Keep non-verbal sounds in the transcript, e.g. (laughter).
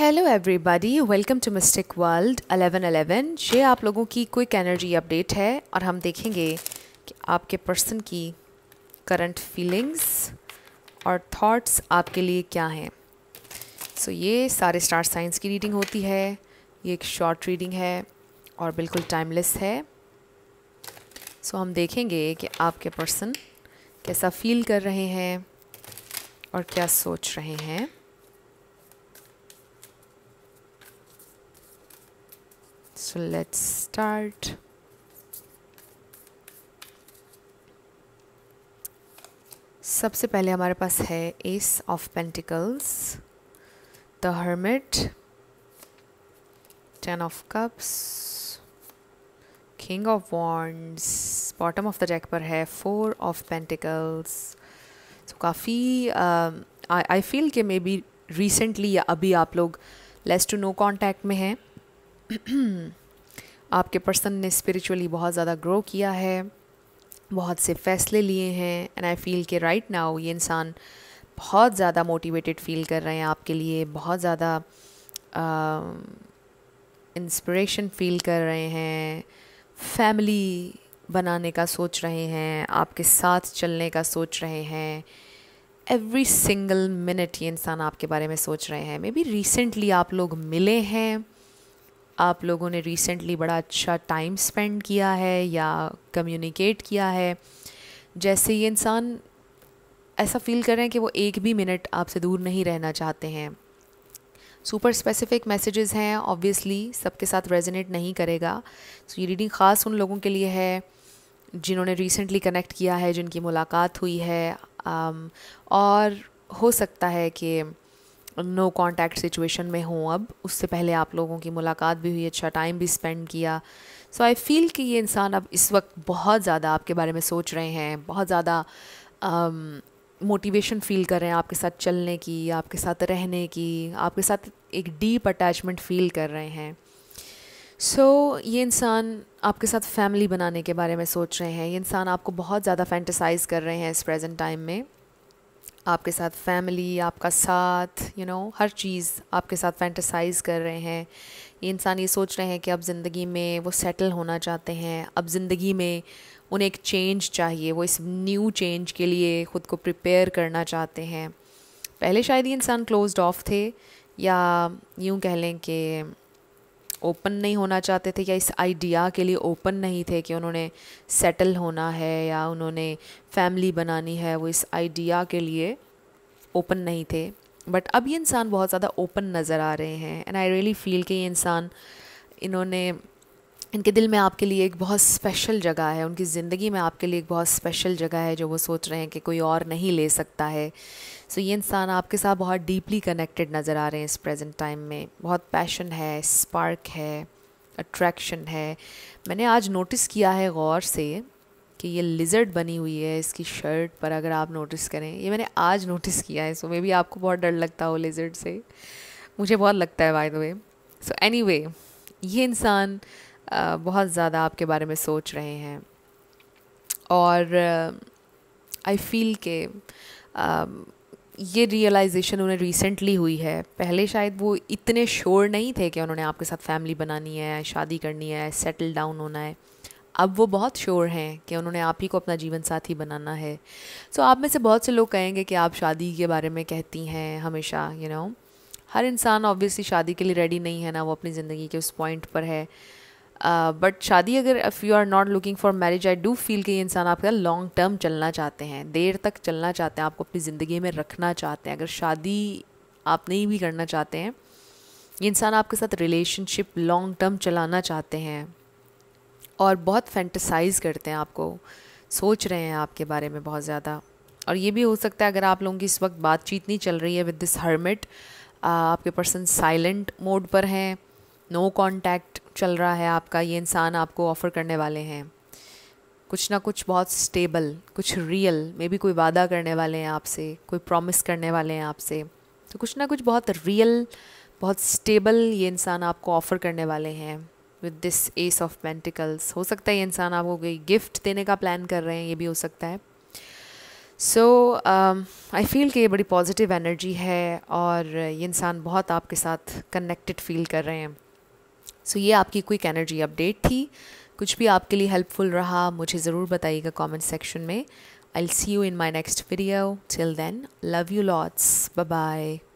Hello everybody welcome to mystic world 1111 ये आप लोगों की क्विक एनर्जी अपडेट है और हम देखेंगे कि आपके पर्सन की करंट फीलिंग्स और थॉट्स आपके लिए क्या हैं सो so, ये सारे स्टार साइंस की रीडिंग होती है ये एक शॉर्ट रीडिंग है और बिल्कुल टाइमलेस है सो so, हम देखेंगे कि आपके पर्सन कैसा फील कर रहे हैं और क्या सोच रहे हैं so let's start सबसे पहले हमारे पास है ace of pentacles the hermit ten of cups king of wands bottom of the deck पर है फोर ऑफ पेंटिकल्स तो काफ़ी आई फील कि मे बी रिसेंटली या अभी आप लोग लेस टू नो कॉन्टैक्ट में हैं (clears throat) आपके पर्सन ने स्पिरिचुअली बहुत ज़्यादा ग्रो किया है बहुत से फैसले लिए हैं एंड आई फील के राइट नाउ ये इंसान बहुत ज़्यादा मोटिवेटेड फील कर रहे हैं आपके लिए बहुत ज़्यादा इंस्पिरेशन um, फील कर रहे हैं फैमिली बनाने का सोच रहे हैं आपके साथ चलने का सोच रहे हैं एवरी सिंगल मिनट ये इंसान आपके बारे में सोच रहे हैं मे बी रिसेंटली आप लोग मिले हैं आप लोगों ने रिसेंटली बड़ा अच्छा टाइम स्पेंड किया है या कम्युनिकेट किया है जैसे ये इंसान ऐसा फील कर रहे हैं कि वो एक भी मिनट आपसे दूर नहीं रहना चाहते हैं सुपर स्पेसिफिक मैसेजेस हैं ऑब्वियसली सबके साथ रेजोनेट नहीं करेगा सो so, ये रीडिंग ख़ास उन लोगों के लिए है जिन्होंने रिसेंटली कनेक्ट किया है जिनकी मुलाकात हुई है um, और हो सकता है कि नो कांटेक्ट सिचुएशन में हूँ अब उससे पहले आप लोगों की मुलाकात भी हुई अच्छा टाइम भी स्पेंड किया सो आई फील कि ये इंसान अब इस वक्त बहुत ज़्यादा आपके बारे में सोच रहे हैं बहुत ज़्यादा मोटिवेशन um, फील कर रहे हैं आपके साथ चलने की आपके साथ रहने की आपके साथ एक डीप अटैचमेंट फील कर रहे हैं सो so, ये इंसान आपके साथ फैमिली बनाने के बारे में सोच रहे हैं ये इंसान आपको बहुत ज़्यादा फैंटिसाइज़ कर रहे हैं इस प्रेजेंट टाइम में आपके साथ फैमिली आपका साथ यू you नो know, हर चीज़ आपके साथ फैंटसाइज कर रहे हैं ये इंसान ये सोच रहे हैं कि अब ज़िंदगी में वो सेटल होना चाहते हैं अब ज़िंदगी में उन्हें एक चेंज चाहिए वो इस न्यू चेंज के लिए ख़ुद को प्रिपेयर करना चाहते हैं पहले शायद ये इंसान क्लोज ऑफ थे या यूँ कह लें कि ओपन नहीं होना चाहते थे या इस आइडिया के लिए ओपन नहीं थे कि उन्होंने सेटल होना है या उन्होंने फैमिली बनानी है वो इस आइडिया के लिए ओपन नहीं थे बट अब ये इंसान बहुत ज़्यादा ओपन नज़र आ रहे हैं एंड आई रियली फील कि ये इंसान इन्होंने इनके दिल में आपके लिए एक बहुत स्पेशल जगह है उनकी ज़िंदगी में आपके लिए एक बहुत स्पेशल जगह है जो वो सोच रहे हैं कि कोई और नहीं ले सकता है सो so, ये इंसान आपके साथ बहुत डीपली कनेक्टेड नज़र आ रहे हैं इस प्रेजेंट टाइम में बहुत पैशन है स्पार्क है अट्रैक्शन है मैंने आज नोटिस किया है गौर से कि ये लिजर्ड बनी हुई है इसकी शर्ट पर अगर आप नोटिस करें ये मैंने आज नोटिस किया है सो मे भी आपको बहुत डर लगता हो लिजर्ड से मुझे बहुत लगता है by the way so anyway ये इंसान बहुत ज़्यादा आपके बारे में सोच रहे हैं और आई फील के ये रियलाइजेशन उन्हें रिसेंटली हुई है पहले शायद वो इतने श्योर नहीं थे कि उन्होंने आपके साथ फैमिली बनानी है शादी करनी है सेटल डाउन होना है अब वो बहुत श्योर हैं कि उन्होंने आप ही को अपना जीवन साथी बनाना है सो so, आप में से बहुत से लोग कहेंगे कि आप शादी के बारे में कहती हैं हमेशा यू you नो know? हर इंसान ऑब्वियसली शादी के लिए रेडी नहीं है ना वो अपनी ज़िंदगी के उस पॉइंट पर है बट uh, शादी अगर if you are not looking for marriage I do feel कि ये इंसान आपका लॉन्ग टर्म चलना चाहते हैं देर तक चलना चाहते हैं आपको अपनी ज़िंदगी में रखना चाहते हैं अगर शादी आप नहीं भी करना चाहते हैं ये इंसान आपके साथ रिलेशनशिप लॉन्ग टर्म चलाना चाहते हैं और बहुत फैंटिसाइज़ करते हैं आपको सोच रहे हैं आपके बारे में बहुत ज़्यादा और ये भी हो सकता है अगर आप लोगों की इस वक्त बातचीत नहीं चल रही है विद दिस हर्मिट आपके पर्सन साइलेंट मोड पर हैं नो कॉन्टैक्ट चल रहा है आपका ये इंसान आपको ऑफ़र करने वाले हैं कुछ ना कुछ बहुत स्टेबल कुछ रियल मे भी कोई वादा करने वाले हैं आपसे कोई प्रॉमिस करने वाले हैं आपसे तो कुछ ना कुछ बहुत रियल बहुत स्टेबल ये इंसान आपको ऑफ़र करने वाले हैं with this ace of pentacles हो सकता है ये इंसान आपको कोई गिफ्ट देने का प्लान कर रहे हैं ये भी हो सकता है सो आई फील कि ये बड़ी पॉजिटिव एनर्जी है और ये इंसान बहुत आपके साथ कनेक्टेड फील कर रहे हैं सो so, ये आपकी क्विक एनर्जी अपडेट थी कुछ भी आपके लिए हेल्पफुल रहा मुझे ज़रूर बताइएगा कमेंट सेक्शन में I see you in my next video till then love you lots bye bye